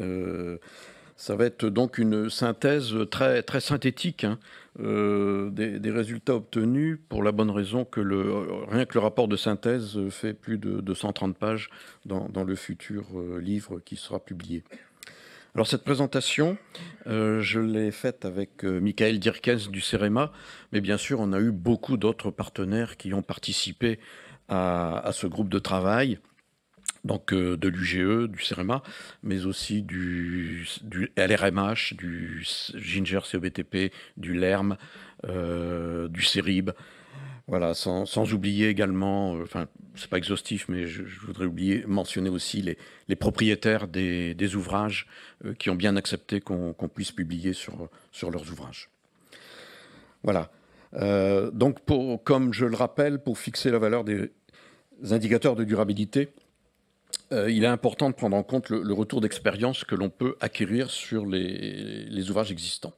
Euh, ça va être donc une synthèse très, très synthétique hein, euh, des, résultats obtenus pour la bonne raison que le, rien que le rapport de synthèse fait plus de 130 pages dans, le futur euh, livre qui sera publié. Alors cette présentation, je l'ai faite avec Michael Dirkens du CEREMA, mais bien sûr on a eu beaucoup d'autres partenaires qui ont participé à ce groupe de travail donc euh, de l'UGE, du CEREMA, mais aussi du, LRMH, du Ginger CEBTP, du LERM, euh, du CERIB. Voilà, sans, oublier également, euh, enfin, c'est pas exhaustif, mais je, voudrais oublier, mentionner aussi les, propriétaires des, ouvrages qui ont bien accepté qu'on puisse publier sur, sur leurs ouvrages. Voilà. donc, pour, comme je le rappelle, pour fixer la valeur des indicateurs de durabilité, euh, il est important de prendre en compte le, retour d'expérience que l'on peut acquérir sur les, ouvrages existants.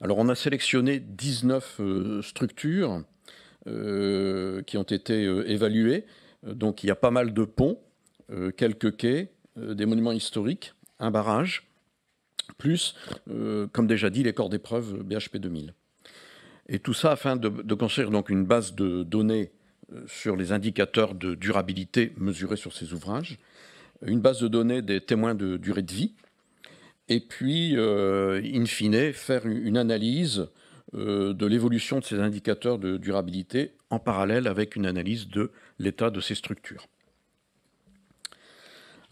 Alors on a sélectionné 19 euh, structures euh, qui ont été évaluées. Donc il y a pas mal de ponts, quelques quais, des monuments historiques, un barrage, plus, comme déjà dit, les corps d'épreuve BHP 2000. Et tout ça afin de, de construire donc une base de données sur les indicateurs de durabilité mesurés sur ces ouvrages, une base de données des témoins de durée de vie, et puis, euh, in fine, faire une analyse euh, de l'évolution de ces indicateurs de durabilité en parallèle avec une analyse de l'état de ces structures.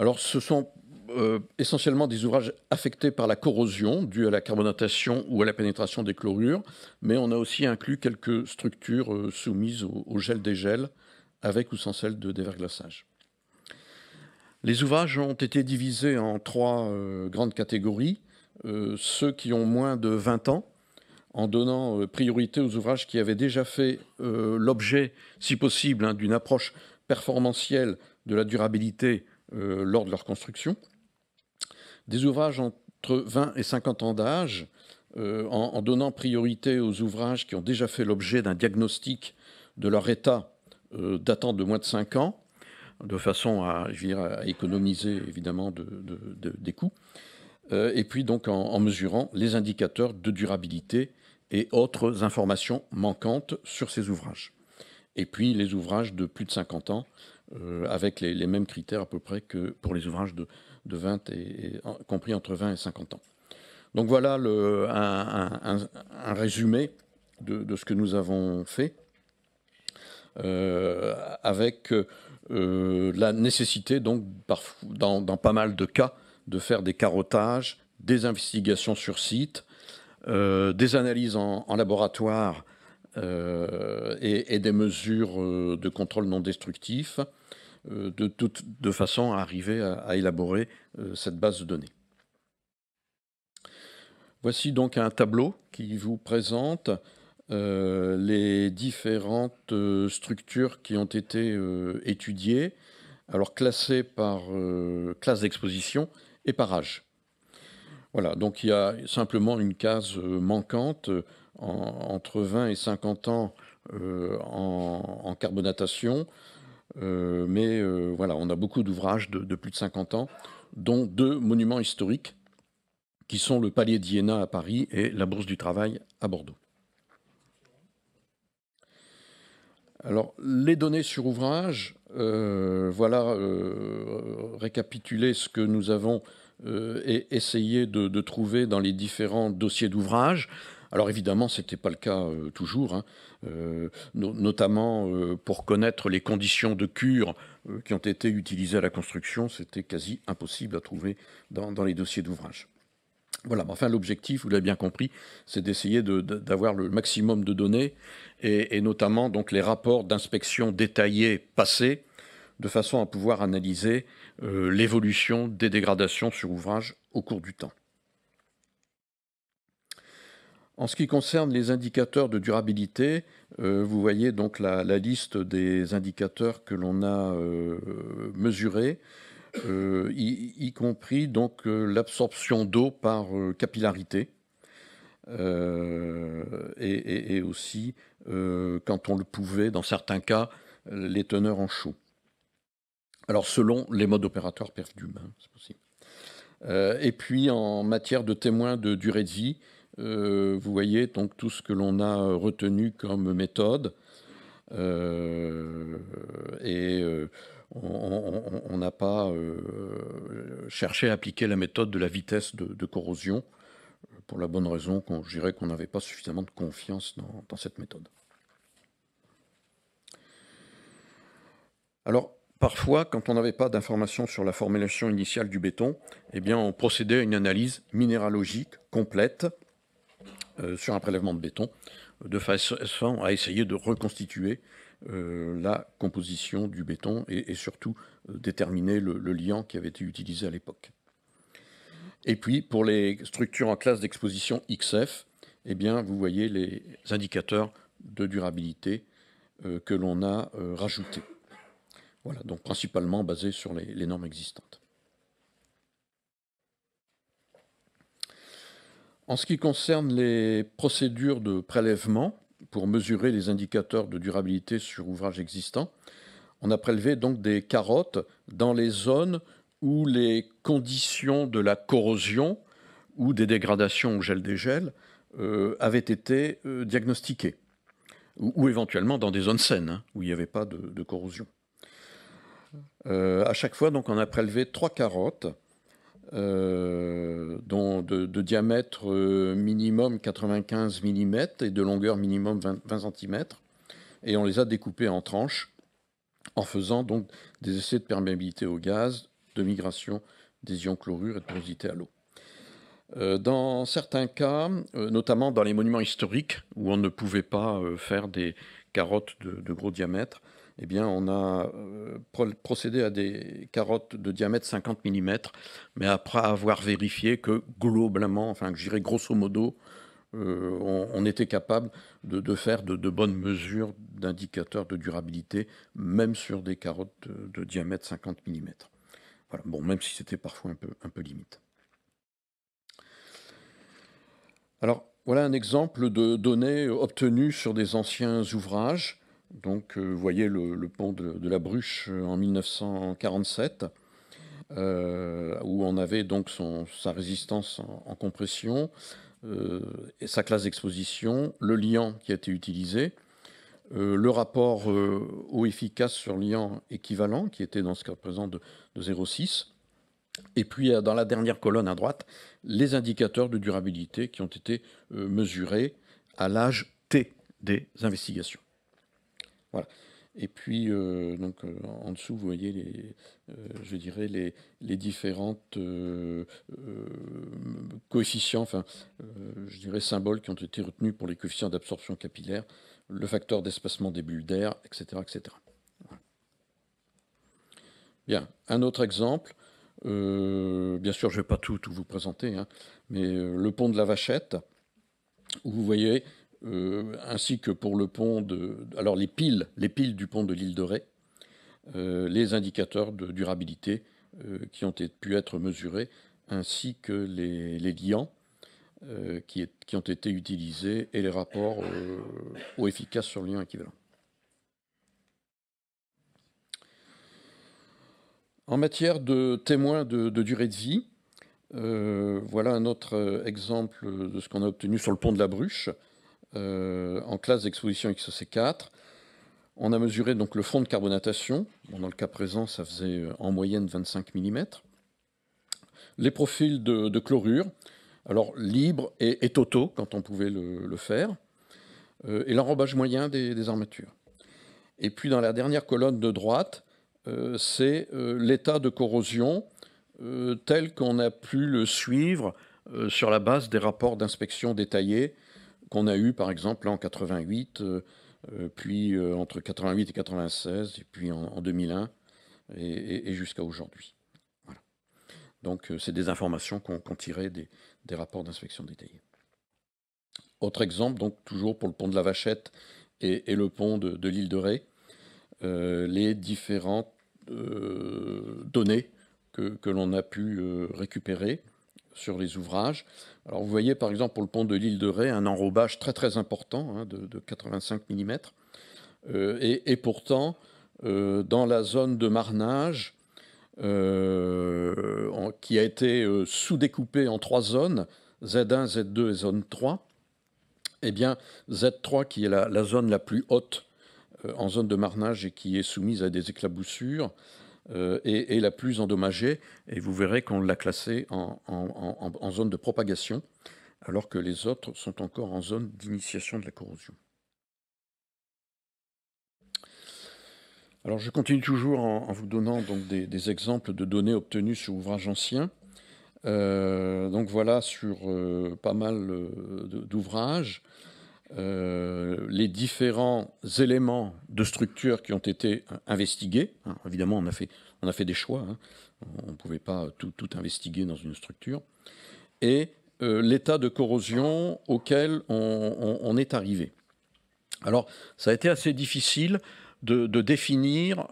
Alors, ce sont euh, essentiellement des ouvrages affectés par la corrosion due à la carbonatation ou à la pénétration des chlorures, mais on a aussi inclus quelques structures euh, soumises au, gel des gels, avec ou sans celle de déverglaçage. Les ouvrages ont été divisés en trois euh, grandes catégories. ceux qui ont moins de 20 ans, en donnant priorité aux ouvrages qui avaient déjà fait l'objet, si possible, hein, d'une approche performantielle de la durabilité lors de leur construction des ouvrages entre 20 et 50 ans d'âge, euh, en, donnant priorité aux ouvrages qui ont déjà fait l'objet d'un diagnostic de leur état euh, datant de moins de 5 ans, de façon à, économiser évidemment des coûts, euh, et puis donc en, mesurant les indicateurs de durabilité et autres informations manquantes sur ces ouvrages. Et puis les ouvrages de plus de 50 ans, avec les, mêmes critères à peu près que pour les ouvrages de, de 20 et, compris entre 20 et 50 ans. Donc voilà un, résumé de, ce que nous avons fait euh, avec euh, la nécessité donc dans, pas mal de cas de faire des carottages, des investigations sur site, euh, des analyses en, laboratoire et, et, des mesures de contrôle non destructif euh, de toute de façon à arriver à, élaborer euh, cette base de données. Voici donc un tableau qui vous présente euh, les différentes structures qui ont été étudiées, alors classées par classe d'exposition et par âge. Voilà, donc il y a simplement une case manquante entre 20 et 50 ans en, carbonatation, euh, mais euh, voilà, on a beaucoup d'ouvrages de, plus de 50 ans, dont deux monuments historiques, qui sont le Palais d'Iéna à Paris et la Bourse du Travail à Bordeaux. Alors, les données sur ouvrage, euh, voilà récapituler ce que nous avons essayé de, de, trouver dans les différents dossiers d'ouvrage. Alors évidemment, ce n'était pas le cas euh, toujours, hein. euh, notamment euh, pour connaître les conditions de cure qui ont été utilisées à la construction, c'était quasi impossible à trouver dans, les dossiers d'ouvrage. Voilà, enfin l'objectif, vous l'avez bien compris, c'est d'essayer d'avoir le maximum de données et, et notamment donc les rapports d'inspection détaillés passés, de façon à pouvoir analyser l'évolution des dégradations sur ouvrage au cours du temps. En ce qui concerne les indicateurs de durabilité, euh, vous voyez donc la, liste des indicateurs que l'on a euh, mesurés, euh, y, compris donc l'absorption d'eau par capillarité, et, aussi, quand on le pouvait, dans certains cas, les teneurs en chaux. Alors selon les modes opératoires perdus, c'est possible. et puis en matière de témoins de durée de vie, euh, vous voyez donc tout ce que l'on a euh, retenu comme méthode. Euh, et on n'a pas cherché à appliquer la méthode de la vitesse de, corrosion pour la bonne raison qu'on dirait qu'on n'avait pas suffisamment de confiance dans, cette méthode. Alors, parfois, quand on n'avait pas d'informations sur la formulation initiale du béton, eh bien, on procédait à une analyse minéralogique complète euh, sur un prélèvement de béton, euh, de façon à essayer de reconstituer euh, la composition du béton et, surtout déterminer le, liant qui avait été utilisé à l'époque. Et puis pour les structures en classe d'exposition XF, eh bien, vous voyez les indicateurs de durabilité que l'on a rajoutés. Voilà, donc principalement basés sur les normes existantes. En ce qui concerne les procédures de prélèvement pour mesurer les indicateurs de durabilité sur ouvrages existants, on a prélevé donc des carottes dans les zones où les conditions de la corrosion ou des dégradations au gel-dégel euh, avaient été euh, diagnostiquées, ou, éventuellement dans des zones saines, hein, où il n'y avait pas de, corrosion. A euh, à chaque fois, donc, on a prélevé trois carottes euh, dont de, diamètre euh, minimum 95 mm et de longueur minimum 20, cm. Et on les a découpés en tranches en faisant donc des essais de perméabilité au gaz, de migration des ions chlorures et de porosité à l'eau. Euh, dans certains cas, notamment dans les monuments historiques où on ne pouvait pas faire des carottes de, de gros diamètre, eh on a euh, procédé à des carottes de diamètre 50 mm, mais après avoir vérifié que globalement, enfin, que dirais grosso modo, euh, on, était capable de, faire de, bonnes mesures d'indicateurs de durabilité, même sur des carottes de, diamètre 50 mm. Voilà, bon, même si c'était parfois un peu, un peu limite. Alors, voilà un exemple de données obtenues sur des anciens ouvrages. Donc, euh, vous voyez le, pont de, la Bruche euh, en 1947, euh, où on avait donc sa résistance en, compression et sa classe d'exposition, le liant qui a été utilisé, le rapport eau efficace sur liant équivalent, qui était dans ce cas présent de 0,6. Et puis, dans la dernière colonne à droite, les indicateurs de durabilité qui ont été mesurés à l'âge T des investigations. Voilà. Et puis, euh, donc, euh, en dessous, vous voyez, les, euh, je dirais, les, différentes euh, coefficients, enfin, je dirais, symboles qui ont été retenus pour les coefficients d'absorption capillaire, le facteur d'espacement des bulles d'air, etc. etc. Bien, un autre exemple. bien sûr, je ne vais pas tout, tout vous présenter, hein, mais le pont de la Vachette, où vous voyez euh, ainsi que pour le pont les piles, du pont de l'île de Ré, euh, les indicateurs de durabilité euh, qui ont pu être mesurés, ainsi que les, liants qui, ont été utilisés et les rapports au efficace sur lien équivalent. En matière de témoins de, durée de vie, voilà un autre exemple de ce qu'on a obtenu sur le pont de la Bruche. Euh, en classe d'exposition XOC4. On a mesuré donc le fond de carbonatation. dans le cas présent, ça faisait euh, en moyenne 25 mm. Les profils de, chlorure, alors libres et, et, totaux quand on pouvait le, faire, euh, et l'enrobage moyen des, armatures. Et puis dans la dernière colonne de droite, c'est l'état de corrosion tel qu'on a pu le suivre sur la base des rapports d'inspection détaillés qu'on a eu par exemple en 88, euh, euh, puis euh, entre 88 et 96, et puis en, 2001 et, jusqu'à aujourd'hui. Donc c'est des informations qu'on tirait des, rapports d'inspection détaillés. Autre exemple, donc toujours pour le pont de la Vachette et, le pont de, l'île de Ré, les différentes données que, l'on a pu récupérer sur les ouvrages. Alors vous voyez par exemple pour le pont de l'île de Ré un enrobage très très important hein, de, 85 mm. Euh, et, pourtant, euh, dans la zone de marnage, euh, qui a été sous-découpée en trois zones, Z1, Z2 et zone 3, eh bien Z3 qui est la zone la plus haute en zone de marnage et qui est soumise à des éclaboussures, et euh, est, la plus endommagée. Et vous verrez qu'on l'a classée en, zone de propagation, alors que les autres sont encore en zone d'initiation de la corrosion. Alors je continue toujours en, vous donnant des, exemples de données obtenues sur ouvrages anciens. Euh, donc voilà sur euh, pas mal d'ouvrages. Euh, les différents éléments de structure qui ont été euh, investigués. évidemment, on a fait, on a fait des choix. Hein. On ne pouvait pas tout, tout, investiguer dans une structure. Et euh, l'état de corrosion auquel on, est arrivé. Alors, ça a été assez difficile de, définir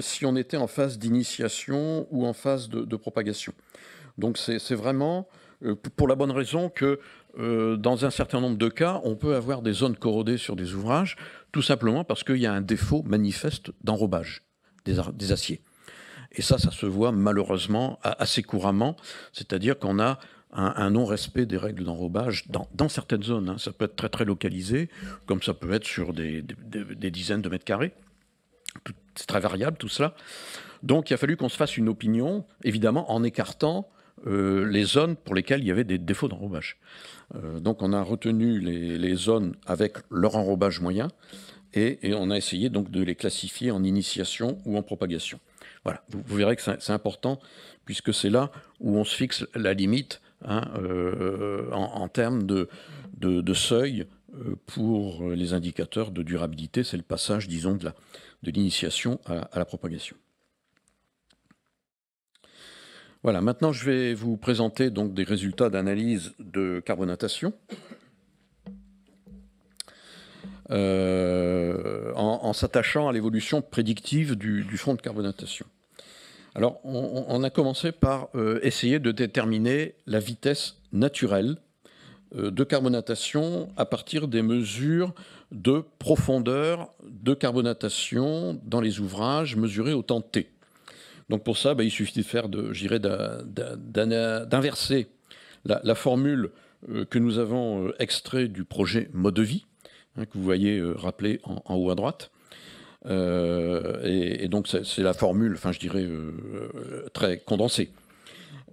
si on était en phase d'initiation ou en phase de, de propagation. Donc, c'est vraiment pour la bonne raison que euh, dans un certain nombre de cas, on peut avoir des zones corrodées sur des ouvrages, tout simplement parce qu'il y a un défaut manifeste d'enrobage des, aciers. Et ça, ça se voit malheureusement assez couramment, c'est-à-dire qu'on a un, non-respect des règles d'enrobage dans, certaines zones. Hein. Ça peut être très très localisé, comme ça peut être sur des dizaines de mètres carrés. C'est très variable tout cela. Donc il a fallu qu'on se fasse une opinion, évidemment, en écartant euh, les zones pour lesquelles il y avait des défauts d'enrobage. Euh, donc on a retenu les, zones avec leur enrobage moyen et, on a essayé donc de les classifier en initiation ou en propagation. Voilà, vous, verrez que c'est important puisque c'est là où on se fixe la limite hein, euh, en, termes de, seuil pour les indicateurs de durabilité. C'est le passage, disons, de l'initiation à la propagation. Voilà, maintenant je vais vous présenter donc des résultats d'analyse de carbonatation. Euh, en, s'attachant à l'évolution prédictive du, du, fond de carbonatation. Alors, on, a commencé par euh, essayer de déterminer la vitesse naturelle euh, de carbonatation à partir des mesures de profondeur de carbonatation dans les ouvrages mesurés au temps T. Donc pour ça, bah, il suffit de faire, d'inverser la, formule euh, que nous avons euh, extrait du projet mode de vie, hein, que vous voyez euh, rappelé en, haut à droite. et, donc c'est la formule, enfin je dirais, très condensée,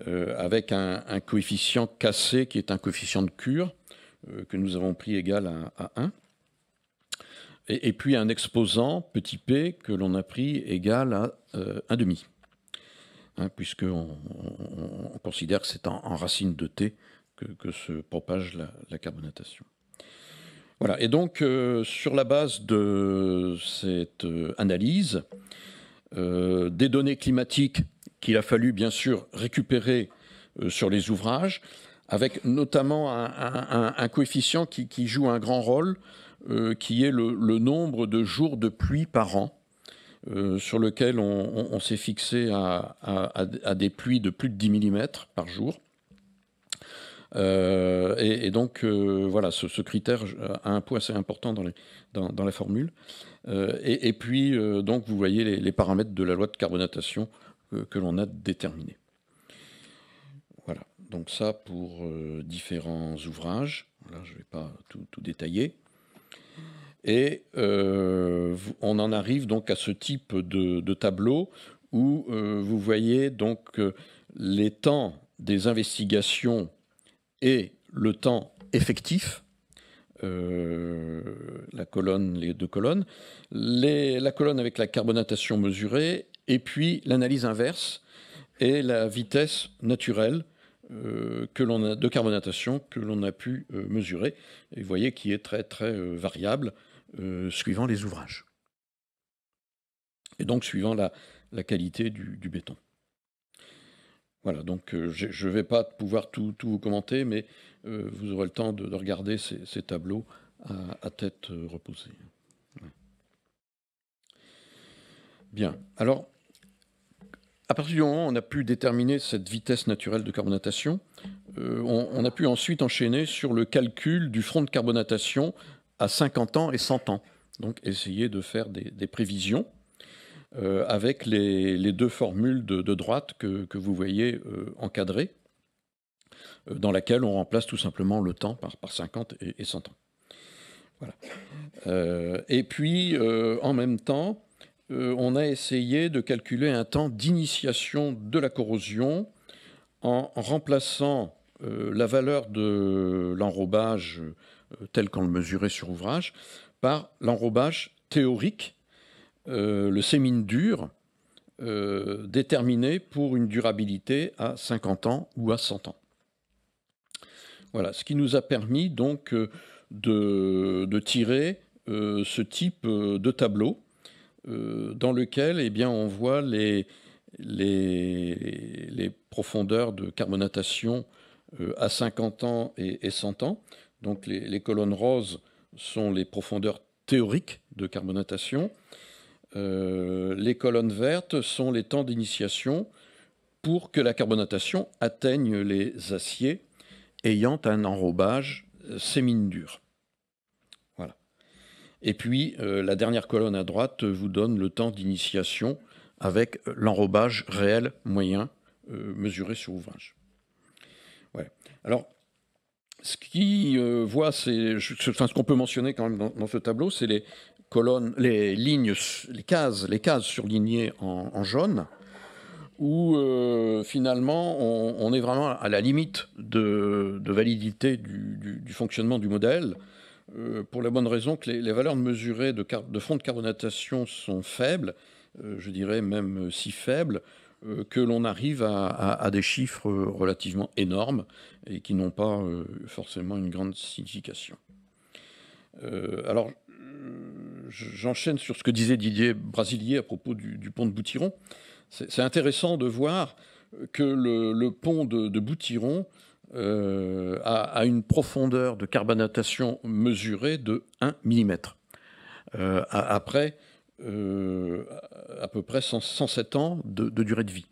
avec un, coefficient cassé qui est un coefficient de cure, que nous avons pris égal à, 1, et, et, puis un exposant petit p que l'on a pris égal à 1,5. Hein, puisque puisqu'on on, considère que c'est en, racine de thé que, se propage la, carbonatation. Voilà, et donc euh, sur la base de cette euh, analyse, euh, des données climatiques qu'il a fallu bien sûr récupérer sur les ouvrages, avec notamment un, coefficient qui, joue un grand rôle, qui est le, nombre de jours de pluie par an, euh, sur lequel on, s'est fixé à, des pluies de plus de 10 mm par jour. Euh, et, donc, euh, voilà, ce, critère a un poids assez important dans, la formule. Et, puis, donc, vous voyez les, paramètres de la loi de carbonatation que l'on a déterminé. Voilà, donc ça pour différents ouvrages. Là, je ne vais pas tout détailler. Et euh, on en arrive donc à ce type de, tableau où euh, vous voyez donc euh, les temps des investigations et le temps effectif. la colonne, les deux colonnes, la colonne avec la carbonatation mesurée, et puis l'analyse inverse et la vitesse naturelle de carbonatation que l'on a pu mesurer. Et vous voyez qui est très très variable euh, suivant les ouvrages. Et donc suivant la, qualité du, béton. Voilà, donc euh, je ne vais pas pouvoir tout, vous commenter, mais euh, vous aurez le temps de, regarder ces, tableaux à, tête reposée. Bien, alors, à partir du moment où on a pu déterminer cette vitesse naturelle de carbonatation, on, on, a pu ensuite enchaîner sur le calcul du front de carbonatation à 50 ans et 100 ans. Donc essayer de faire des, prévisions euh, avec les, deux formules de, droite que, vous voyez euh, encadrées, euh, dans laquelle on remplace tout simplement le temps par, 50 et, 100 ans. et puis, en même temps, on a essayé de calculer un temps d'initiation de la corrosion en remplaçant la valeur de l'enrobage euh, tel qu'on le mesurait sur ouvrage, par l'enrobage théorique, euh, le sémine dur, euh, déterminé pour une durabilité à 50 ans ou à 100 ans. Voilà, ce qui nous a permis donc de, tirer ce type de tableau dans lequel eh bien, on voit les, profondeurs de carbonatation à 50 ans et 100 ans, donc les, colonnes roses sont les profondeurs théoriques de carbonatation. Euh, les colonnes vertes sont les temps d'initiation pour que la carbonatation atteigne les aciers ayant un enrobage euh, sémine dur. Voilà. Et puis euh, la dernière colonne à droite vous donne le temps d'initiation avec l'enrobage réel moyen mesuré sur ouvrage. Ouais. Alors ce qui euh, ce qu'on peut mentionner dans, ce tableau, c'est les colonnes, cases, les cases surlignées en, jaune, où euh, finalement on, est vraiment à la limite de, validité du, fonctionnement du modèle, euh, pour la bonne raison que les, les valeurs mesurées de, de, fonds de carbonatation sont faibles, je dirais même si faibles euh, que l'on arrive à, des chiffres euh, relativement énormes et qui n'ont pas euh, forcément une grande signification. alors, j'enchaîne sur ce que disait Didier Brasilier à propos du, pont de Boutiron. C'est intéressant de voir que le, pont de, Boutiron a, une profondeur de carbonatation mesurée de 1 mm. après, euh, à peu près 107 ans de, durée de vie.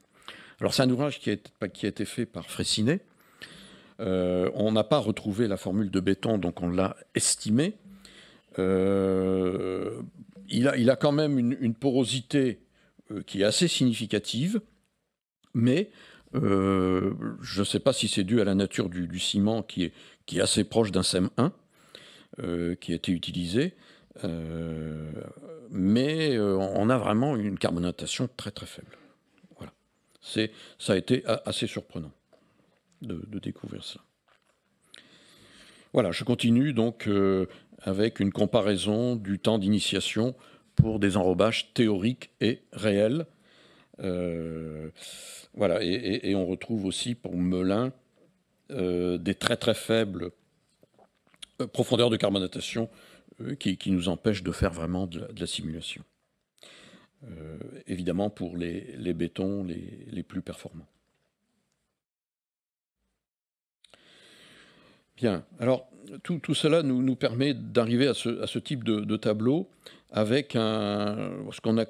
Alors c'est un ouvrage qui a, été, fait par Fressinet. Euh, on n'a pas retrouvé la formule de béton, donc on l'a estimé. Euh, il, a, quand même une, porosité qui est assez significative, mais je ne sais pas si c'est dû à la nature du, ciment qui est, qui est, assez proche d'un SEM1 qui a été utilisé euh, mais euh, on a vraiment une carbonatation très très faible. Voilà. C'est, ça a été euh, assez surprenant de, découvrir ça. Voilà, je continue donc avec une comparaison du temps d'initiation pour des enrobages théoriques et réels. voilà, et, on retrouve aussi pour Melun des très très faibles profondeurs de carbonatation euh, qui, nous empêche de faire vraiment de la, simulation. Euh, évidemment pour les, bétons les, plus performants. Bien, alors tout, cela nous, permet d'arriver à ce, type de, tableau avec ce qu'on a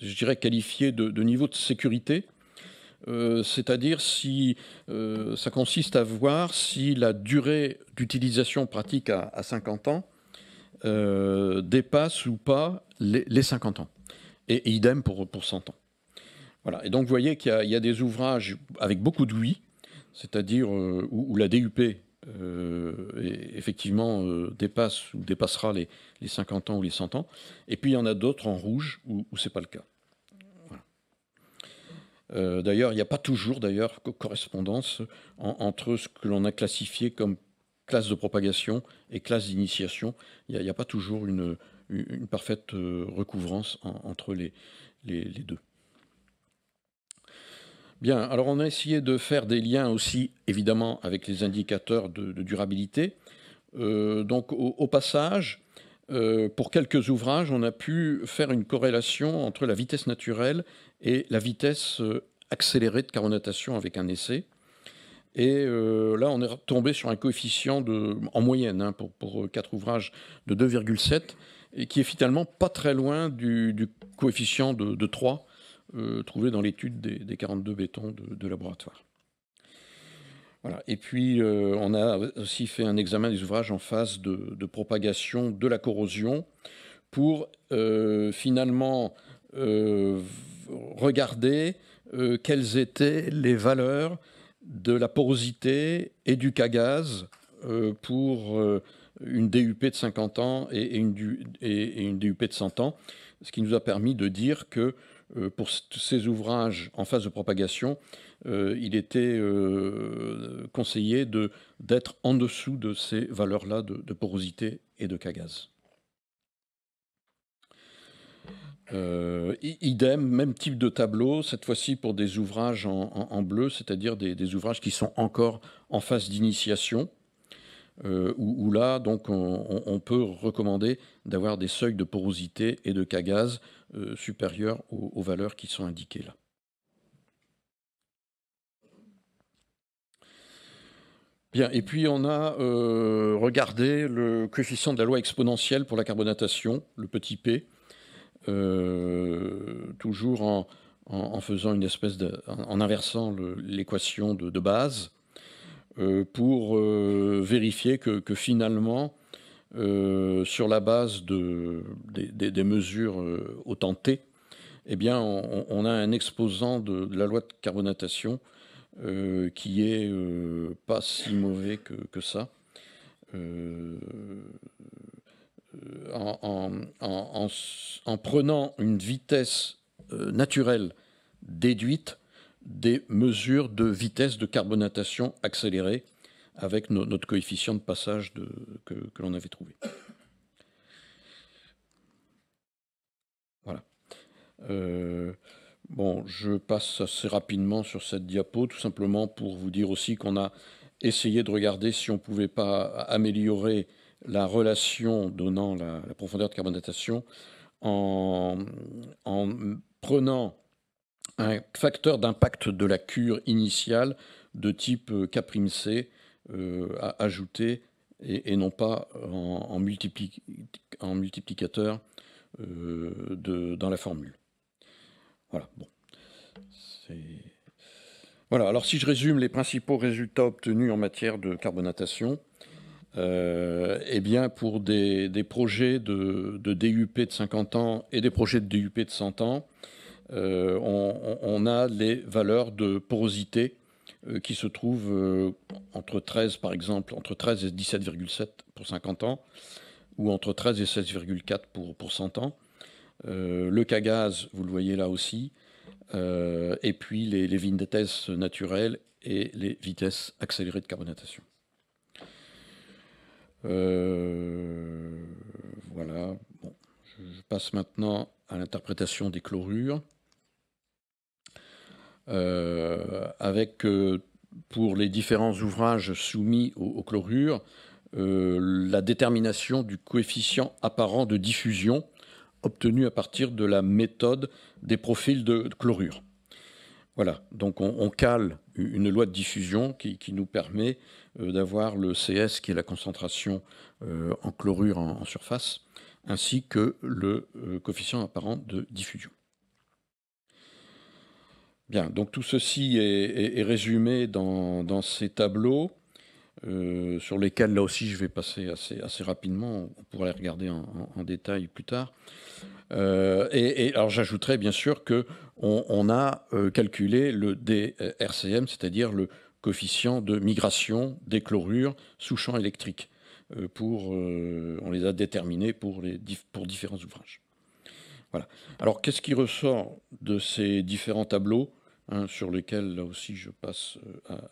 je dirais, qualifié de, niveau de sécurité. Euh, c'est-à-dire si ça consiste à voir si la durée d'utilisation pratique à 50 ans euh, dépasse ou pas les, 50 ans. Et, idem pour, pour 100 ans. Voilà. Et donc, vous voyez qu'il y, a des ouvrages avec beaucoup de oui, c'est-à-dire euh, où, la DUP, euh, effectivement, euh, dépasse ou dépassera les, les, 50 ans ou les 100 ans. Et puis, il y en a d'autres en rouge où, où ce n'est pas le cas. d'ailleurs, il n'y a pas toujours d'ailleurs correspondance entre ce que l'on a classifié comme classe de propagation et classe d'initiation. Il n'y a, pas toujours une, parfaite euh, recouvrance entre les, deux. Bien, alors on a essayé de faire des liens aussi, évidemment, avec les indicateurs de, durabilité. Euh, donc au, passage, euh, pour quelques ouvrages, on a pu faire une corrélation entre la vitesse naturelle et la vitesse accélérée de caronatation avec un essai. Et euh, là, on est tombé sur un coefficient de, en moyenne hein, pour, pour, euh, quatre ouvrages de 2,7, et qui est finalement pas très loin du, coefficient de, 3 euh, trouvé dans l'étude des, 42 bétons de, laboratoire. Et puis, on a aussi fait un examen des ouvrages en phase de propagation de la corrosion pour finalement regarder quelles étaient les valeurs de la porosité et du cagaz euh, pour euh, une DUP de 50 ans et, une, DUP de 100 ans, ce qui nous a permis de dire que euh, pour ces ouvrages en phase de propagation, il était conseillé d'être en dessous de ces valeurs-là de, porosité et de cagaz. Euh, idem, même type de tableau, cette fois-ci pour des ouvrages en, bleu, c'est-à-dire des, ouvrages qui sont encore en phase d'initiation, euh, où, là, donc, on, peut recommander d'avoir des seuils de porosité et de cagaz euh, supérieurs aux, aux, valeurs qui sont indiquées là. Bien, et puis on a regardé le coefficient de la loi exponentielle pour la carbonatation, le petit p, euh, toujours en, faisant une espèce en, inversant l'équation de, base euh, pour euh, vérifier que, finalement, sur la base de, des, mesures authentées, eh bien, on, a un exposant de, la loi de carbonatation qui est pas si mauvais que, que ça en, en, prenant une vitesse euh, naturelle déduite des mesures de vitesse de carbonatation accélérée avec notre coefficient de passage de, que, l'on avait trouvé. Voilà. Euh, bon, je passe assez rapidement sur cette diapo, tout simplement pour vous dire aussi qu'on a essayé de regarder si on ne pouvait pas améliorer la relation donnant la, profondeur de carbonatation en, prenant un facteur d'impact de la cure initiale de type K'C à euh, ajouter et, non pas en, multiplicateur euh, dans la formule. Voilà, Voilà, alors si je résume les principaux résultats obtenus en matière de carbonatation, euh, eh bien pour des, projets de, DUP de 50 ans et des projets de DUP de 100 ans, euh, on, a les valeurs de porosité euh, qui se trouvent euh, entre 13 par exemple, entre 13 et 17,7 pour 50 ans, ou entre 13 et 16,4 pour, pour 100 ans. le cagaz, vous le voyez là aussi, et puis les, les vitesses naturelles et les vitesses accélérées de carbonatation. Euh, voilà. Je passe maintenant à l'interprétation des chlorures. Euh, avec euh, pour les différents ouvrages soumis aux, aux chlorures la détermination du coefficient apparent de diffusion obtenu à partir de la méthode des profils de chlorure. Voilà, donc on, cale une loi de diffusion qui, nous permet euh, d'avoir le CS, qui est la concentration euh, en chlorure en, surface, ainsi que le euh, coefficient apparent de diffusion. Bien, donc tout ceci est, résumé dans, ces tableaux, sur lesquels là aussi je vais passer assez, rapidement, on pourra les regarder en, détail plus tard. et, alors j'ajouterai bien sûr que on, a euh, calculé le DRCM, c'est-à-dire le coefficient de migration des chlorures sous champ électrique. Euh, pour, euh, on les a déterminés pour, les, pour différents ouvrages. Voilà. Alors, qu'est-ce qui ressort de ces différents tableaux, hein, sur lesquels, là aussi, je passe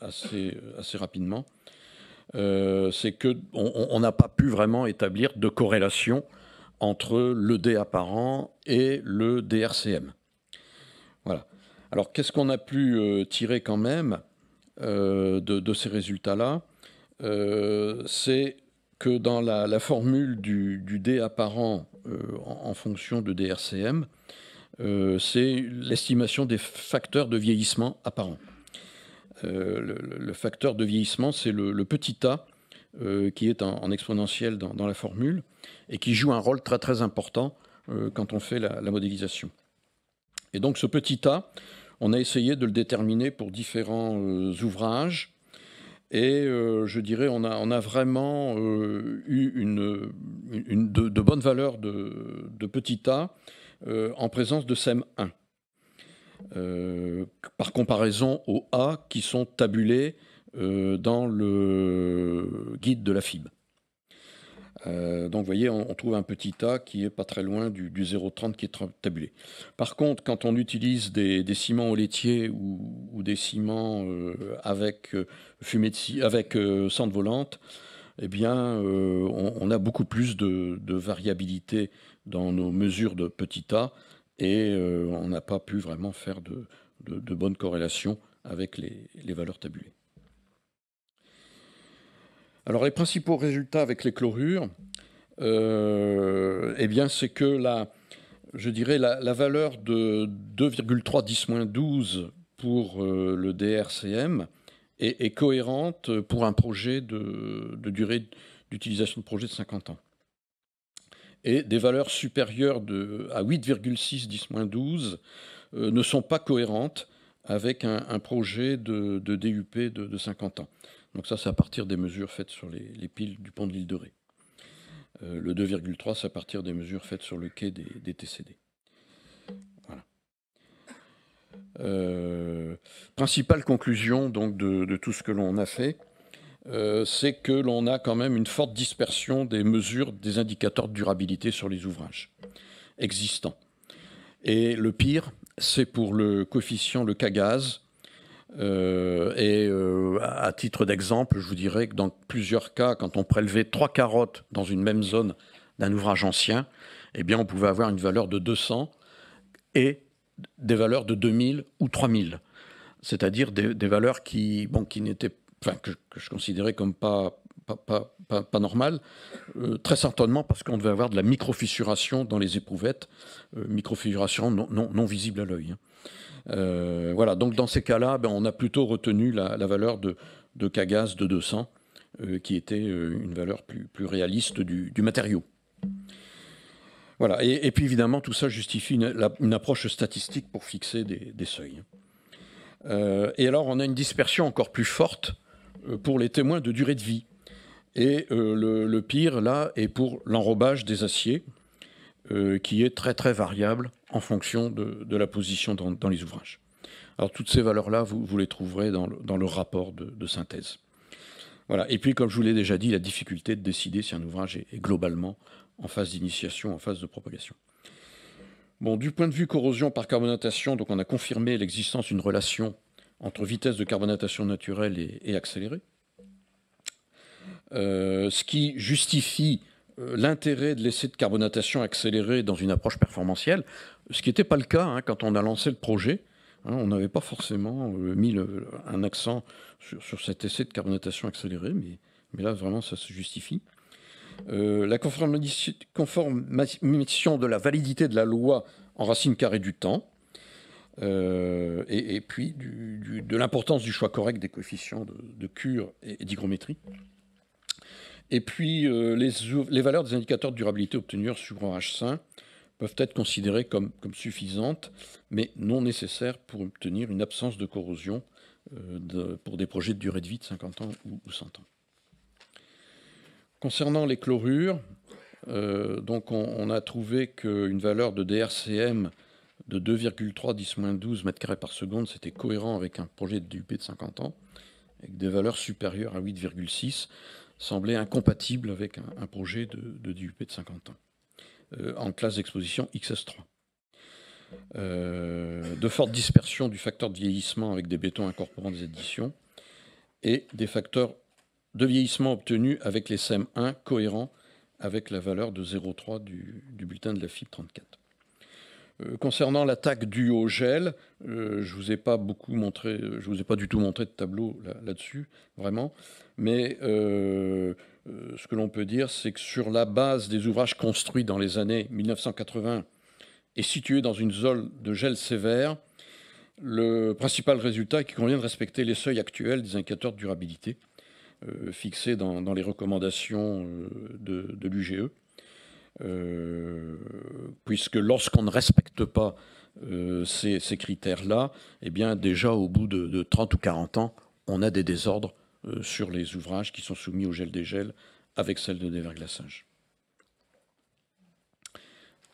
assez, assez rapidement C'est qu'on n'a pas pu vraiment établir de corrélation entre le D apparent et le DRCM. Alors, qu'est-ce qu'on a pu euh, tirer quand même euh, de, ces résultats-là euh, C'est que dans la, formule du, D apparent en, fonction de DRCM, c'est l'estimation des facteurs de vieillissement apparent. Le, facteur de vieillissement, c'est le, petit a qui est en, exponentiel dans, la formule et qui joue un rôle très très important quand on fait la modélisation. Et donc ce petit A, on a essayé de le déterminer pour différents euh, ouvrages. Et euh, je dirais, on a, vraiment euh, eu une, de, bonnes valeurs de, de petit a en présence de SEM1. par comparaison aux A qui sont tabulés dans le guide de la FIB. Euh, donc vous voyez, on, trouve un petit A qui n'est pas très loin du, 0,30 qui est tabulé. Par contre, quand on utilise des, ciments au laitier ou, des ciments euh, avec, euh, fumée avec cendre volante, eh bien, on, a beaucoup plus de, variabilité dans nos mesures de petit a et on n'a pas pu vraiment faire de, bonnes corrélations avec les valeurs tabulées. Alors les principaux résultats avec les chlorures, euh, eh bien c'est que la, je dirais la, valeur de 2,3 10 12 pour euh, le DRCM est, cohérente pour un projet de, durée d'utilisation de projet de 50 ans. Et des valeurs supérieures de, à 8,6 10 12 ne sont pas cohérentes avec un, projet de, DUP de 50 ans. Donc ça, c'est à partir des mesures faites sur les, piles du pont de l'île de Ré. Euh, le 2,3, c'est à partir des mesures faites sur le quai des, TCD. Euh, principale conclusion donc, de, tout ce que l'on a fait, euh, c'est que l'on a quand même une forte dispersion des mesures, des indicateurs de durabilité sur les ouvrages existants. Et le pire, c'est pour le coefficient, le cas gaz, euh, et euh, à titre d'exemple, je vous dirais que dans plusieurs cas, quand on prélevait trois carottes dans une même zone d'un ouvrage ancien, eh bien, on pouvait avoir une valeur de 200 et des valeurs de 2000 ou 3000. C'est-à-dire des, valeurs qui, bon, qui n'étaient, que, je considérais comme pas, pas, pas, normales, euh, très certainement parce qu'on devait avoir de la microfissuration dans les éprouvettes, microfissuration non, visible à l'œil. Hein. Euh, voilà, donc dans ces cas-là, ben, on a plutôt retenu la, valeur de, de de 200, euh, qui était euh, une valeur plus, réaliste du, matériau. Voilà, et, puis évidemment, tout ça justifie une, approche statistique pour fixer des, seuils. et alors, on a une dispersion encore plus forte pour les témoins de durée de vie. Et le, pire, là, est pour l'enrobage des aciers, qui est très très variable en fonction de, la position dans, les ouvrages. Alors toutes ces valeurs-là, vous, les trouverez dans le, rapport de, synthèse. Voilà. Et puis, comme je vous l'ai déjà dit, la difficulté de décider si un ouvrage est, globalement en phase d'initiation, en phase de propagation. Bon, du point de vue corrosion par carbonatation, donc on a confirmé l'existence d'une relation entre vitesse de carbonatation naturelle et, accélérée, euh, ce qui justifie euh, l'intérêt de l'essai de carbonatation accéléré dans une approche performantielle, ce qui n'était pas le cas hein, quand on a lancé le projet. Hein, on n'avait pas forcément euh, mis un accent sur, cet essai de carbonatation accélérée, mais, là vraiment ça se justifie. Euh, la conformation de la validité de la loi en racine carrée du temps, et, puis de l'importance du choix correct des coefficients de, cure et d'hygrométrie. Et puis, euh, les, valeurs des indicateurs de durabilité obtenues sur H5 peuvent être considérées comme, suffisantes, mais non nécessaires pour obtenir une absence de corrosion euh, pour des projets de durée de vie de 50 ans ou, 100 ans. Concernant les chlorures, euh, donc on, a trouvé qu'une valeur de DRCM de 2,3 10-12 m2 par seconde, c'était cohérent avec un projet de DUP de 50 ans, avec des valeurs supérieures à 8,6 semblait incompatible avec un, projet de, DUP de 50 ans, euh, en classe d'exposition XS3. Euh, de fortes dispersion du facteur de vieillissement avec des bétons incorporant des éditions et des facteurs de vieillissement obtenus avec les SEM1 cohérents avec la valeur de 0,3 du, bulletin de la fip 34. Euh, concernant l'attaque du au gel, je vous ai pas beaucoup montré, je vous ai pas du tout montré de tableau là-dessus, vraiment mais euh, euh, ce que l'on peut dire, c'est que sur la base des ouvrages construits dans les années 1980 et situés dans une zone de gel sévère, le principal résultat est qu'il convient de respecter les seuils actuels des indicateurs de durabilité euh, fixés dans, les recommandations de, l'UGE, puisque lorsqu'on ne respecte pas ces, critères-là, eh bien déjà au bout de, de 30 ou 40 ans, on a des désordres euh, sur les ouvrages qui sont soumis au gel dégel avec celle de déverglaçage.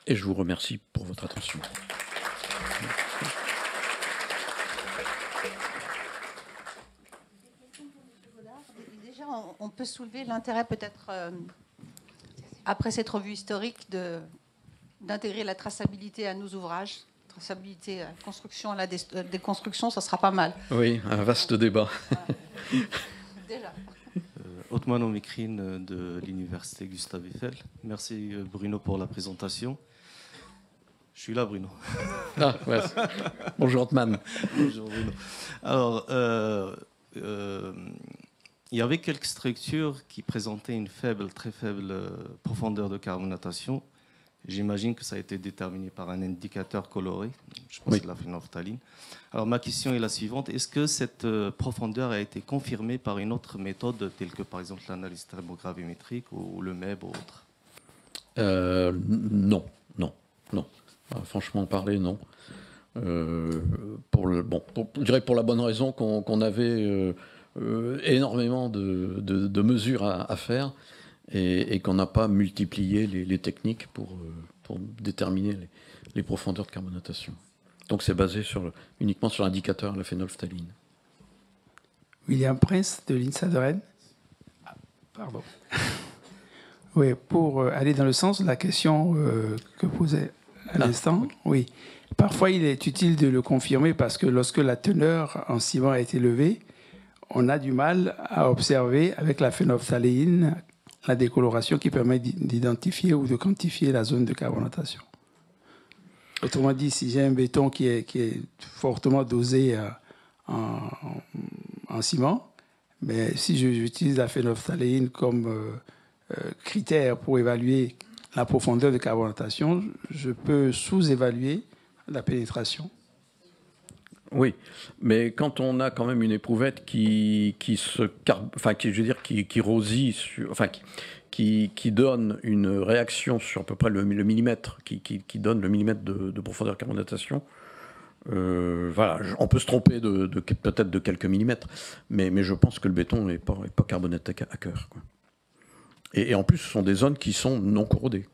Et je vous remercie pour votre attention. Déjà, on peut soulever l'intérêt peut-être, euh, après cette revue historique, de, d'intégrer la traçabilité à nos ouvrages. Traçabilité, euh, construction à la déconstruction, ça sera pas mal. Oui, un vaste débat. Déjà. Euh, Otman euh, de l'université Gustave Eiffel. Merci euh, Bruno pour la présentation. Je suis là, Bruno. Ah, Bonjour Otman. Bonjour Bruno. Alors, il y avait quelques structures qui présentaient une faible, très faible profondeur de carbonatation J'imagine que ça a été déterminé par un indicateur coloré, je pense la phénophtaline. Alors ma question est la suivante, est-ce que cette euh, profondeur a été confirmée par une autre méthode telle que par exemple l'analyse thermogravimétrique ou le MEB ou autre euh, Non, non, non. Ah, franchement parler, non. Euh, pour le, bon, pour, je dirais pour la bonne raison qu'on avait euh, énormément de, mesures à, à, faire et, qu'on n'a pas multiplié les, techniques pour, euh, déterminer les, profondeurs de carbonatation. Donc c'est basé sur, uniquement sur l'indicateur, la phénolphtaline. William Prince de l'INSA de Rennes. pardon. oui, pour euh, aller dans le sens de la question euh, que posait à ah, l'instant, oui. Parfois, il est utile de le confirmer parce que lorsque la teneur en ciment a été levée, on a du mal à observer avec la phénolphtaline la décoloration qui permet d'identifier ou de quantifier la zone de carbonatation. Autrement dit, si j'ai un béton qui est, fortement dosé euh, en, ciment, mais si j'utilise la phénophtaléine comme euh, euh, critère pour évaluer la profondeur de carbonatation, je peux sous-évaluer la pénétration. Oui, mais quand on a quand même une éprouvette qui, se enfin qui, je veux dire qui, rosie enfin qui, donne une réaction sur à peu près le, millimètre qui, donne le millimètre de, de profondeur carbonatation. Euh, voilà, on peut se tromper de, peut-être de quelques millimètres, mais, je pense que le béton n'est pas, pas, carbonaté à cœur. Et, en plus, ce sont des zones qui sont non corrodées.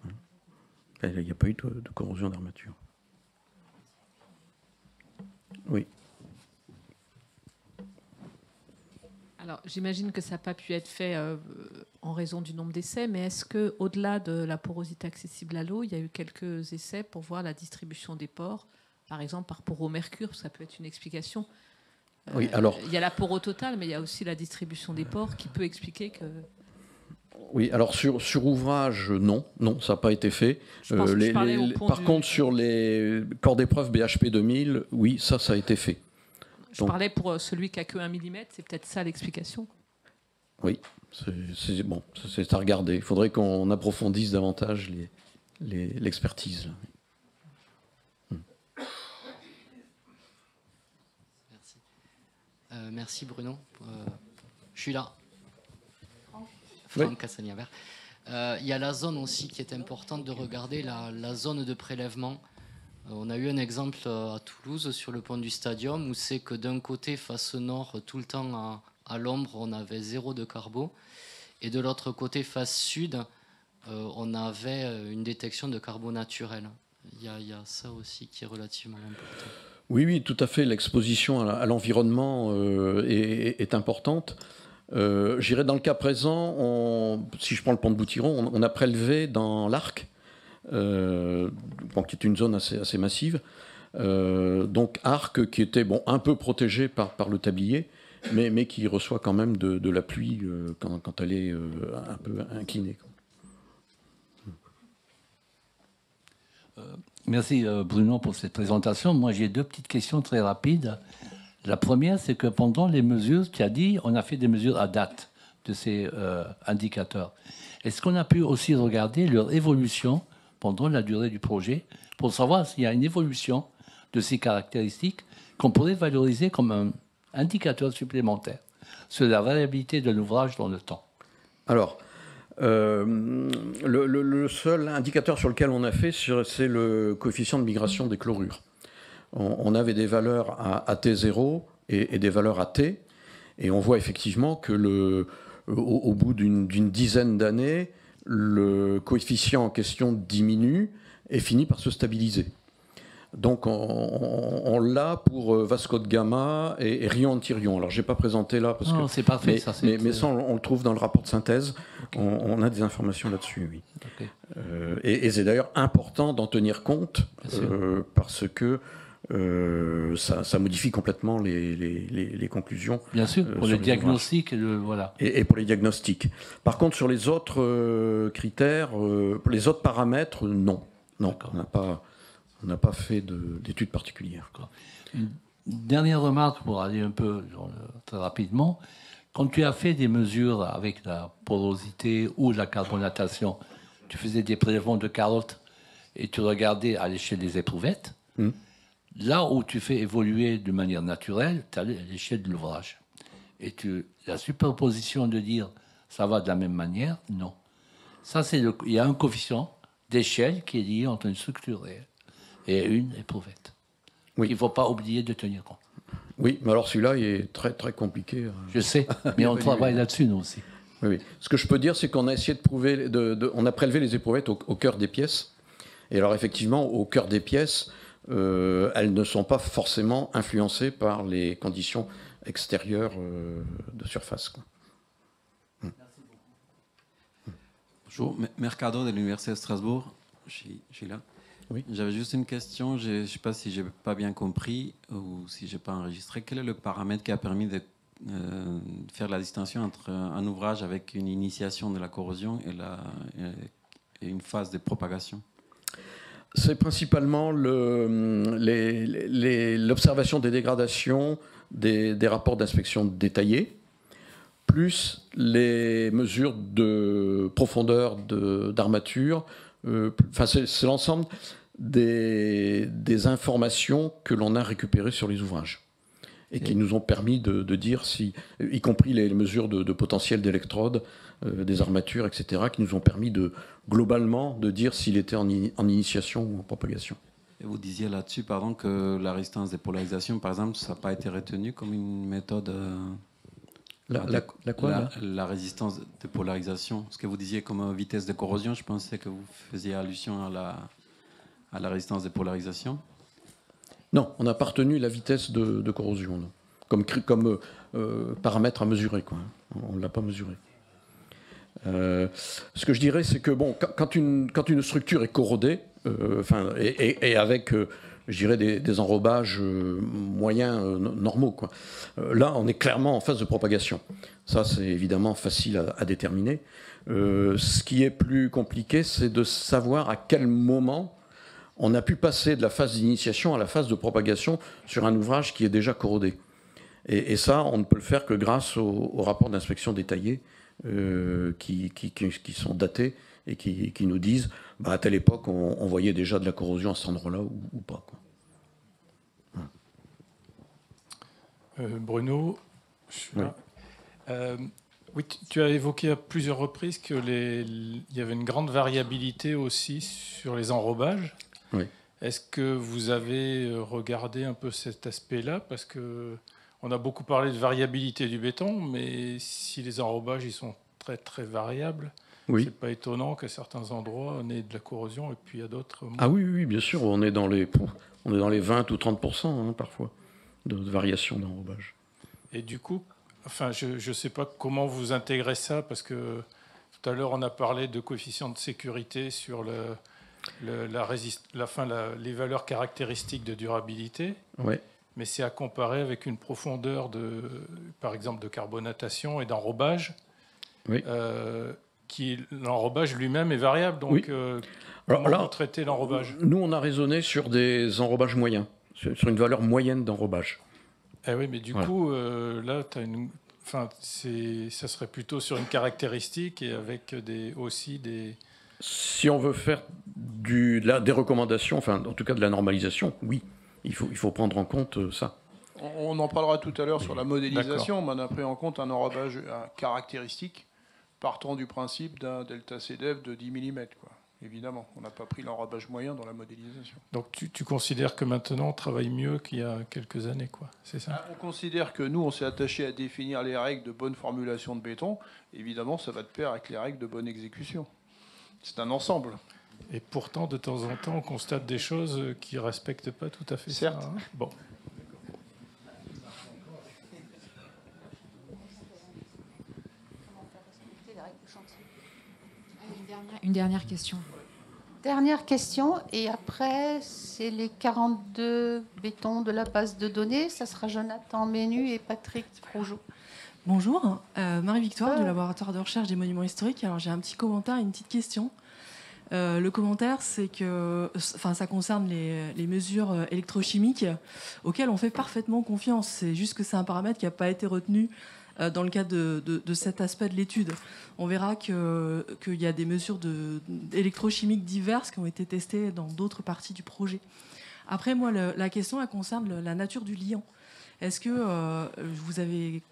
Il n'y a pas eu de corrosion d'armature. Oui. Alors, j'imagine que ça n'a pas pu être fait euh, en raison du nombre d'essais, mais est-ce que, au-delà de la porosité accessible à l'eau, il y a eu quelques essais pour voir la distribution des pores, par exemple par pour au mercure, ça peut être une explication. oui, alors. Euh, il y a la poro totale, mais il y a aussi la distribution des pores qui peut expliquer que. Oui, alors sur, sur ouvrage, non, non, ça n'a pas été fait. Euh, par contre, sur les corps d'épreuve BHP 2000, oui, ça, ça a été fait. Je parlais pour euh, celui qui a que 1 mm, c'est peut-être ça l'explication. Oui, c'est bon, c'est à regarder. Il faudrait qu'on approfondisse davantage l'expertise. Les, hmm. Merci. Euh, merci Bruno. je suis là. Euh, il y a la zone aussi qui est importante de regarder, la, zone de prélèvement. Euh, on a eu un exemple euh, à Toulouse sur le pont du stadium où c'est que d'un côté, face nord, tout le temps à, l'ombre, on avait zéro de carbo. Et de l'autre côté, face sud, on avait une détection de carbone naturel. Il y, a ça aussi qui est relativement important. Oui, oui, tout à fait. L'exposition à l'environnement est, est, importante. Euh, j'irai dans le cas présent, si je prends le pont de Boutiron, on, a prélevé dans l'Arc, euh, qui est une zone assez, assez massive, euh, donc Arc qui était bon, un peu protégé par, par le tablier, mais, mais qui reçoit quand même de, la pluie quand, quand, elle est un peu inclinée. Merci Bruno pour cette présentation. Moi j'ai deux petites questions très rapides. La première, c'est que pendant les mesures, tu a dit, on a fait des mesures à date de ces euh, indicateurs. Est-ce qu'on a pu aussi regarder leur évolution pendant la durée du projet pour savoir s'il y a une évolution de ces caractéristiques qu'on pourrait valoriser comme un indicateur supplémentaire sur la variabilité de l'ouvrage dans le temps Alors, euh, le, le, seul indicateur sur lequel on a fait, c'est le coefficient de migration des chlorures on, avait des valeurs à, T0 et, des valeurs à T. Et on voit effectivement que le, au, bout d'une dizaine d'années, le coefficient en question diminue et finit par se stabiliser. Donc on, l'a pour euh, Vasco de Gama et, Rion Antirion. Alors j'ai pas présenté là parce que c'est pas fait mais, ça. Mais, mais, on, le trouve dans le rapport de synthèse. On, a des informations là-dessus, oui. Euh, et, c'est d'ailleurs important d'en tenir compte euh, parce que euh, ça, modifie complètement les, conclusions. Bien sûr, euh, pour les, diagnostics, le, voilà. Et, pour les diagnostics. Par contre, sur les autres euh, critères, les autres paramètres, non. Non, on n'a pas, on pas fait d'études particulières. dernière remarque pour aller un peu très rapidement. Quand tu as fait des mesures avec la porosité ou la carbonatation, tu faisais des prélèvements de carottes et tu regardais à l'échelle des éprouvettes. Hmm. Là où tu fais évoluer de manière naturelle, tu as l'échelle de l'ouvrage. Et tu, la superposition de dire ça va de la même manière, non. Ça, c'est il y a un coefficient d'échelle qui est lié entre une structure et une éprouvette. Oui. Il ne faut pas oublier de tenir compte. Oui, mais alors celui-là, est très très compliqué. Hein. Je sais, mais on travaille là-dessus, nous aussi. Oui, Ce que je peux dire, c'est qu'on a essayé de prouver, on a prélevé les éprouvettes au, au, cœur des pièces. Et alors effectivement, au cœur des pièces, euh, elles ne sont pas forcément influencées par les conditions extérieures euh, de surface. Hum. Bonjour, Mercado de l'Université de Strasbourg. là Oui. J'avais juste une question. Je ne sais pas si je n'ai pas bien compris ou si je n'ai pas enregistré. Quel est le paramètre qui a permis de euh, faire la distinction entre un ouvrage avec une initiation de la corrosion et, et une phase de propagation c'est principalement l'observation des dégradations des, rapports d'inspection détaillés, plus les mesures de profondeur d'armature. Euh, enfin, c'est l'ensemble des informations que l'on a récupérées sur les ouvrages et qui nous ont permis de, dire si, y compris les, mesures de, potentiel d'électrode, euh, des armatures, etc., qui nous ont permis de globalement de dire s'il était en, initiation ou en propagation. Et vous disiez là-dessus, pardon, que la résistance des polarisations, par exemple, ça n'a pas été retenu comme une méthode. Euh, la, la, quoi, la, la résistance de polarisation. Ce que vous disiez comme euh, vitesse de corrosion, je pensais que vous faisiez allusion à la, à la résistance de polarisation. Non, on n'a pas retenu la vitesse de, corrosion, comme, comme euh, euh, paramètre à mesurer. Quoi. On ne l'a pas mesuré. Euh, ce que je dirais, c'est que bon, quand une, quand une structure est corrodée, et, avec, des, enrobages moyens normaux, quoi. là, on est clairement en phase de propagation. Ça, c'est évidemment facile à déterminer. ce qui est plus compliqué, c'est de savoir à quel moment on a pu passer de la phase d'initiation à la phase de propagation sur un ouvrage qui est déjà corrodé. Et, ça, on ne peut le faire que grâce aux, rapports d'inspection détaillés euh, qui, sont datés et qui, nous disent bah, à telle époque, on, voyait déjà de la corrosion à cet endroit-là ou, pas. Bruno, oui. tu as évoqué à plusieurs reprises qu'il les... y avait une grande variabilité aussi sur les enrobages. Est-ce que vous avez euh, regardé un peu cet aspect-là Parce que on a beaucoup parlé de variabilité du béton, mais si les enrobages ils sont très très variables, ce c'est pas étonnant qu'à certains endroits on ait de la corrosion et puis à d'autres. Ah oui, oui, bien sûr, on est dans les on est dans les 20 ou 30 hein, parfois de, variation d'enrobage. Et du coup, enfin, je ne sais pas comment vous intégrez ça parce que tout à l'heure on a parlé de coefficient de sécurité sur le la, la, fin, les valeurs caractéristiques de durabilité. Oui. Mais c'est à comparer avec une profondeur de, par exemple, de carbonatation et d'enrobage. Euh, qui l'enrobage lui-même est variable. Donc, euh, comment traiter l'enrobage Nous, on a raisonné sur des enrobages moyens, sur, une valeur moyenne d'enrobage. Eh oui, mais du coup, euh, là, enfin, ça serait plutôt sur une caractéristique et avec des, aussi des, si on veut faire des recommandations, enfin en tout cas de la normalisation, oui, il faut, prendre en compte euh, ça. On en parlera tout à l'heure sur la modélisation, mais on a pris en compte un enrobage caractéristique partant du principe d'un delta CDF e de 10 mm. Évidemment, on n'a pas pris l'enrobage moyen dans la modélisation. Donc tu, considères que maintenant on travaille mieux qu'il y a quelques années, quoi C'est ça ah, On considère que nous, on s'est attaché à définir les règles de bonne formulation de béton. Évidemment, ça va de pair avec les règles de bonne exécution c'est un ensemble. Et pourtant, de temps en temps, on constate des choses qui ne respectent pas tout à fait Certes. ça. Hein. bon. Une dernière question. Dernière question, et après, c'est les 42 bétons de la base de données. Ça sera Jonathan Menu et Patrick Rougeau. Bonjour, euh, Marie-Victoire du ah. laboratoire de recherche des monuments historiques. Alors j'ai un petit commentaire et une petite question. Euh, le commentaire, c'est que enfin, ça concerne les, mesures euh, électrochimiques auxquelles on fait parfaitement confiance. C'est juste que c'est un paramètre qui n'a pas été retenu dans le cadre de, cet aspect de l'étude. On verra qu'il y a des mesures électrochimiques diverses qui ont été testées dans d'autres parties du projet. Après, moi, la question, elle concerne la nature du liant. Est-ce que vous avez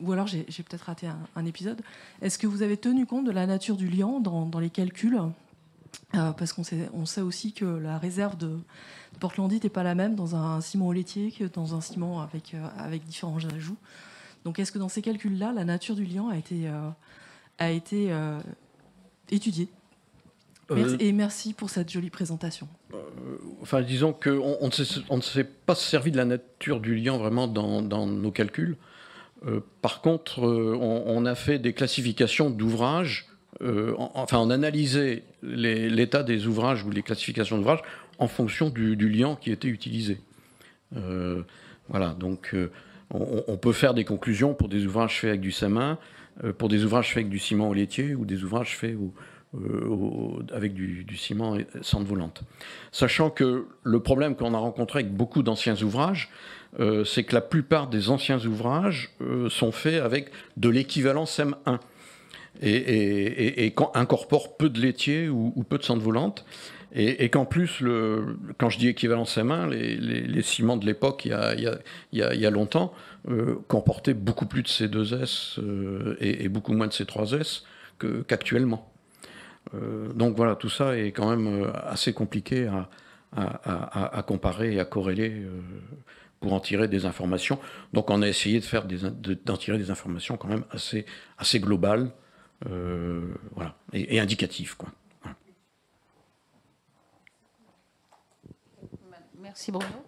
ou alors j'ai peut-être raté un, épisode. Est-ce que vous avez tenu compte de la nature du liant dans, les calculs euh, parce qu'on sait, on sait aussi que la réserve de, Portlandite n'est pas la même dans un ciment au laitier que dans un ciment avec, euh, avec différents ajouts. Donc est-ce que dans ces calculs-là, la nature du liant a été, euh, a été étudiée Et merci pour cette jolie présentation. enfin, disons qu'on on ne s'est pas servi de la nature du liant vraiment dans nos calculs. Euh, par contre, euh, on, a fait des classifications d'ouvrages, euh, enfin on analysait l'état des ouvrages ou les classifications d'ouvrages en fonction du, du, liant qui était utilisé. voilà, donc on, peut faire des conclusions pour des ouvrages faits avec du samin, pour des ouvrages faits avec du ciment au laitier ou des ouvrages faits au, euh, avec du, ciment et sente volante. Sachant que le problème qu'on a rencontré avec beaucoup d'anciens ouvrages, euh, c'est que la plupart des anciens ouvrages euh, sont faits avec de l'équivalent m 1 et, et, incorporent peu de laitier ou, peu de sente volante. Et, qu'en plus, le, quand je dis équivalent m 1 les, ciments de l'époque, il, y a, longtemps, comportaient beaucoup plus de C2S et, beaucoup moins de C3S qu'actuellement. Euh, donc voilà, tout ça est quand même euh, assez compliqué à, comparer et à corréler euh, pour en tirer des informations. Donc on a essayé de faire d'en tirer des informations quand même assez, assez globales voilà, et, indicatives. Quoi. Merci Bruno.